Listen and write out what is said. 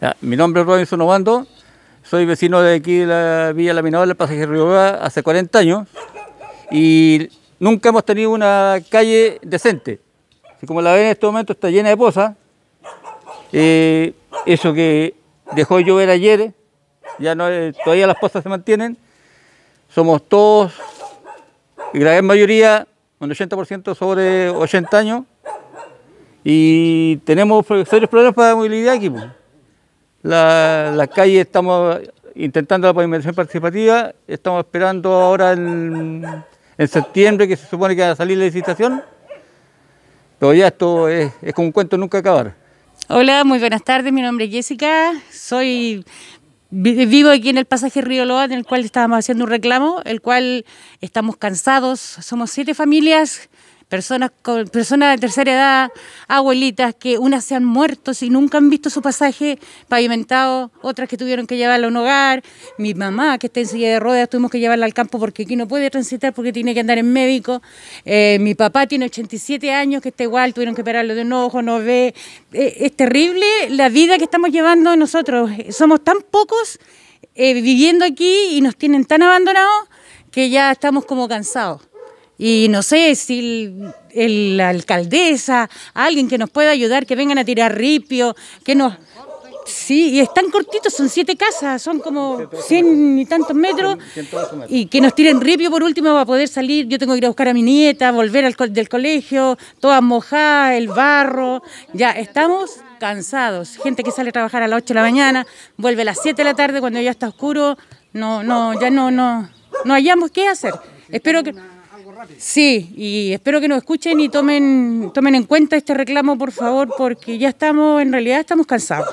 Ah, mi nombre es Robinson Obando, soy vecino de aquí de la Villa laminada del el pasaje Río hace 40 años y nunca hemos tenido una calle decente. como la ven en este momento está llena de pozas, eh, eso que dejó llover ayer, ya eh, todavía las pozas se mantienen, somos todos, la gran mayoría, un 80% sobre 80 años, y tenemos serios problemas para movilidad aquí la, la calle estamos intentando la pavimentación participativa, estamos esperando ahora en, septiembre que se supone que va a salir la licitación, pero ya esto es, es como un cuento nunca acabar. Hola, muy buenas tardes, mi nombre es Jessica, soy Vivo aquí en el pasaje Río Loa, en el cual estábamos haciendo un reclamo, el cual estamos cansados, somos siete familias personas, con, personas de tercera edad, abuelitas, que unas se han muerto y nunca han visto su pasaje pavimentado, otras que tuvieron que llevarla a un hogar, mi mamá que está en silla de ruedas, tuvimos que llevarla al campo porque aquí no puede transitar porque tiene que andar en médico, eh, mi papá tiene 87 años que está igual, tuvieron que pararlo de un ojo, no ve, eh, es terrible la vida que estamos llevando nosotros, somos tan pocos eh, viviendo aquí y nos tienen tan abandonados que ya estamos como cansados y no sé si el, la alcaldesa, alguien que nos pueda ayudar, que vengan a tirar ripio, que nos... Sí, y están cortitos, son siete casas, son como cien y tantos metros. Y que nos tiren ripio por último para poder salir. Yo tengo que ir a buscar a mi nieta, volver del colegio, todas mojadas, el barro. Ya, estamos cansados. Gente que sale a trabajar a las 8 de la mañana, vuelve a las 7 de la tarde cuando ya está oscuro. No, no, ya no, no, no hayamos qué hacer. Espero que... Sí, y espero que nos escuchen y tomen, tomen en cuenta este reclamo, por favor, porque ya estamos, en realidad estamos cansados.